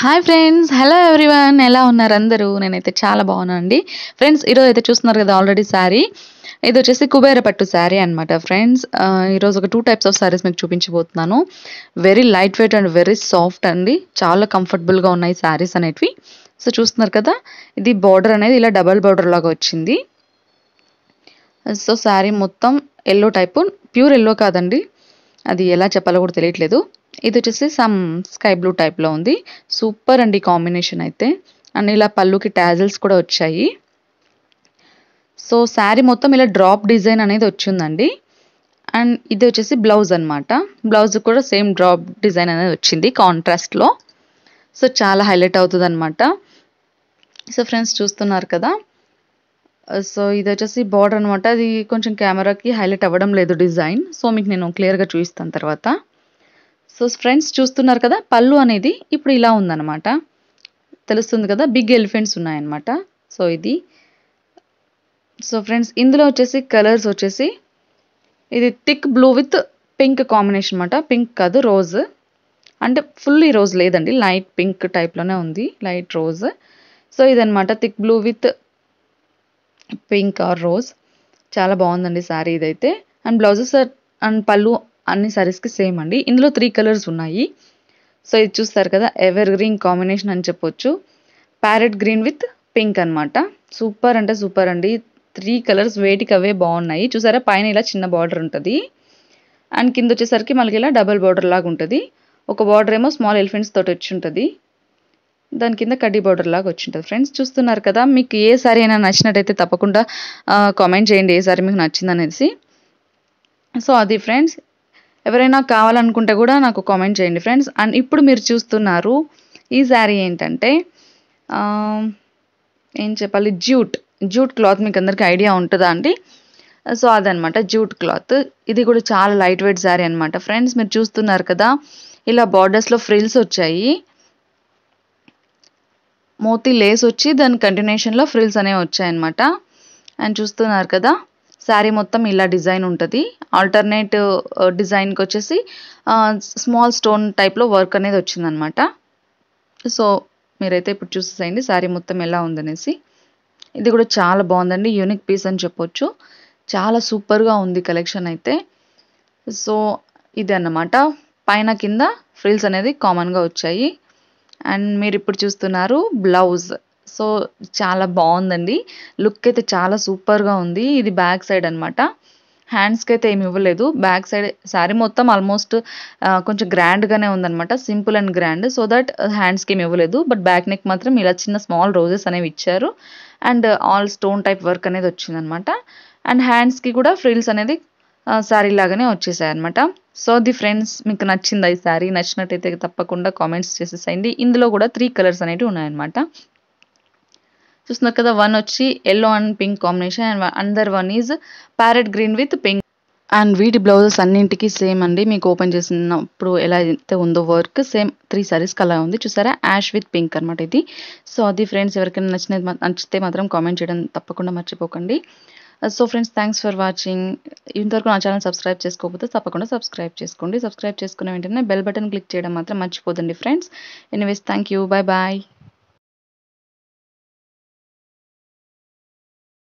hi friends hello everyone ఎలా ఉన్నారు అందరూ నేనైతే చాలా బాగున్నాను అండి ఫ్రెండ్స్ ఈరోజు అయితే చూస్తున్నారు కదా ఆల్రెడీ శారీ ఇది వచ్చేసి కుబేర పట్టు శారీ అనమాట ఫ్రెండ్స్ ఈరోజు ఒక టూ టైప్స్ ఆఫ్ శారీస్ మీకు చూపించబోతున్నాను very light weight and very soft అండి చాలా కంఫర్టబుల్గా ఉన్నాయి శారీస్ అనేటివి సో చూస్తున్నారు కదా ఇది బార్డర్ అనేది ఇలా డబల్ బార్డర్ లాగా వచ్చింది సో శారీ మొత్తం ఎల్లో టైపు ప్యూర్ ఎల్లో కాదండి అది ఎలా చెప్పాలో కూడా తెలియట్లేదు ఇది వచ్చేసి సమ్ స్కై బ్లూ టైప్లో ఉంది సూపర్ అండి కాంబినేషన్ అయితే అండ్ ఇలా పళ్ళుకి ట్యాజిల్స్ కూడా వచ్చాయి సో శారీ మొత్తం ఇలా డ్రాప్ డిజైన్ అనేది వచ్చిందండి అండ్ ఇది వచ్చేసి బ్లౌజ్ అనమాట బ్లౌజ్ కూడా సేమ్ డ్రాప్ డిజైన్ అనేది వచ్చింది కాంట్రాస్ట్లో సో చాలా హైలైట్ అవుతుంది అనమాట సో ఫ్రెండ్స్ చూస్తున్నారు కదా సో ఇది వచ్చేసి బార్డర్ అనమాట అది కొంచెం కెమెరాకి హైలైట్ అవ్వడం లేదు డిజైన్ సో మీకు నేను క్లియర్గా చూపిస్తాను తర్వాత సో ఫ్రెండ్స్ చూస్తున్నారు కదా పళ్ళు అనేది ఇప్పుడు ఇలా ఉందన్నమాట తెలుస్తుంది కదా బిగ్ ఎలిఫెంట్స్ ఉన్నాయన్నమాట సో ఇది సో ఫ్రెండ్స్ ఇందులో వచ్చేసి కలర్స్ వచ్చేసి ఇది thick blue with pink combination అనమాట పింక్ కాదు రోజ్ అంటే ఫుల్ ఈ రోజ్ లేదండి లైట్ పింక్ టైప్లోనే ఉంది లైట్ రోజ్ సో ఇదనమాట thick blue with pink or rose చాలా బాగుందండి శారీ ఇదైతే అండ్ బ్లౌజెస్ అండ్ పళ్ళు అన్ని సారీస్కి సేమ్ అండి ఇందులో త్రీ కలర్స్ ఉన్నాయి సో ఇది చూస్తారు కదా ఎవర్ గ్రీన్ కాంబినేషన్ అని చెప్పొచ్చు ప్యారెట్ గ్రీన్ విత్ పింక్ అనమాట సూపర్ అంటే సూపర్ అండి త్రీ కలర్స్ వేటికి అవే బాగున్నాయి చూసారా పైన ఇలా చిన్న బార్డర్ ఉంటుంది అండ్ కింద వచ్చేసరికి మనకి ఇలా డబల్ బార్డర్ లాగా ఉంటుంది ఒక బార్డర్ ఏమో స్మాల్ ఎలిఫెంట్స్ తోటి వచ్చి ఉంటుంది దాని కింద కడ్డీ బార్డర్ లాగా వచ్చి ఉంటుంది ఫ్రెండ్స్ చూస్తున్నారు కదా మీకు ఏ సారీ అయినా నచ్చినట్టయితే తప్పకుండా కామెంట్ చేయండి ఏ సారీ మీకు నచ్చిందనేసి సో అది ఫ్రెండ్స్ ఎవరైనా కావాలనుకుంటే కూడా నాకు కామెంట్ చేయండి ఫ్రెండ్స్ అండ్ ఇప్పుడు మీరు చూస్తున్నారు ఈ శారీ ఏంటంటే ఏం చెప్పాలి జ్యూట్ జ్యూట్ క్లాత్ మీకు అందరికీ ఐడియా ఉంటుందా అండి సో అదనమాట జ్యూట్ క్లాత్ ఇది కూడా చాలా లైట్ వెయిట్ శారీ అనమాట ఫ్రెండ్స్ మీరు చూస్తున్నారు కదా ఇలా బార్డర్స్లో ఫ్రిల్స్ వచ్చాయి మోతీ లేస్ వచ్చి దాని కంటిన్యూషన్లో ఫ్రిల్స్ అనేవి వచ్చాయన్నమాట అండ్ చూస్తున్నారు కదా శారీ మొత్తం ఇలా డిజైన్ ఉంటుంది ఆల్టర్నేట్ డిజైన్కి వచ్చేసి స్మాల్ స్టోన్ టైప్లో వర్క్ అనేది వచ్చిందనమాట సో మీరైతే ఇప్పుడు చూసేసేయండి శారీ మొత్తం ఎలా ఉందనేసి ఇది కూడా చాలా బాగుందండి యూనిక్ పీస్ అని చెప్పొచ్చు చాలా సూపర్గా ఉంది కలెక్షన్ అయితే సో ఇది అన్నమాట పైన కింద ఫ్రిల్స్ అనేది కామన్గా వచ్చాయి అండ్ మీరు ఇప్పుడు చూస్తున్నారు బ్లౌజ్ సో చాలా బాగుందండి లుక్ అయితే చాలా సూపర్గా ఉంది ఇది బ్యాక్ సైడ్ అనమాట హ్యాండ్స్కి అయితే ఏమి ఇవ్వలేదు బ్యాక్ సైడ్ శారీ మొత్తం ఆల్మోస్ట్ కొంచెం గ్రాండ్గానే ఉందనమాట simple and grand so that హ్యాండ్స్కి ఏమి ఇవ్వలేదు బట్ బ్యాక్ నెక్ మాత్రం ఇలా చిన్న స్మాల్ రోజెస్ అనేవి ఇచ్చారు and all stone type work అనేది వచ్చిందనమాట అండ్ హ్యాండ్స్కి కూడా ఫ్రిల్స్ అనేది శారీ లాగానే వచ్చేసాయి అనమాట సో ది ఫ్రెండ్స్ మీకు నచ్చిందా ఈ శారీ నచ్చినట్టయితే తప్పకుండా కామెంట్స్ చేసేసేయండి ఇందులో కూడా త్రీ కలర్స్ అనేవి ఉన్నాయన్నమాట చూస్తున్నారు కదా వన్ వచ్చి yellow and pink combination and another one is parrot green with pink and వీటి బ్లౌజెస్ అన్నింటికి సేమ్ అండి మీకు ఓపెన్ చేసినప్పుడు ఎలా అయితే ఉందో వర్క్ సేమ్ త్రీ సారీస్ అలా ఉంది చూసారా యాష్ విత్ పింక్ అనమాట ఇది సో అది ఫ్రెండ్స్ ఎవరికైనా నచ్చినది నచ్చితే మాత్రం కామెంట్ చేయడం తప్పకుండా మర్చిపోకండి so friends thanks for watching ఇంతవరకు నా ఛానల్ సబ్స్క్రైబ్ చేసుకోకపోతే తప్పకుండా సబ్స్క్రైబ్ చేసుకోండి సబ్స్క్రైబ్ చేసుకున్న వెంటనే బెల్ బటన్ క్లిక్ చేయడం మాత్రం మర్చిపోదండి friends anyways thank you bye bye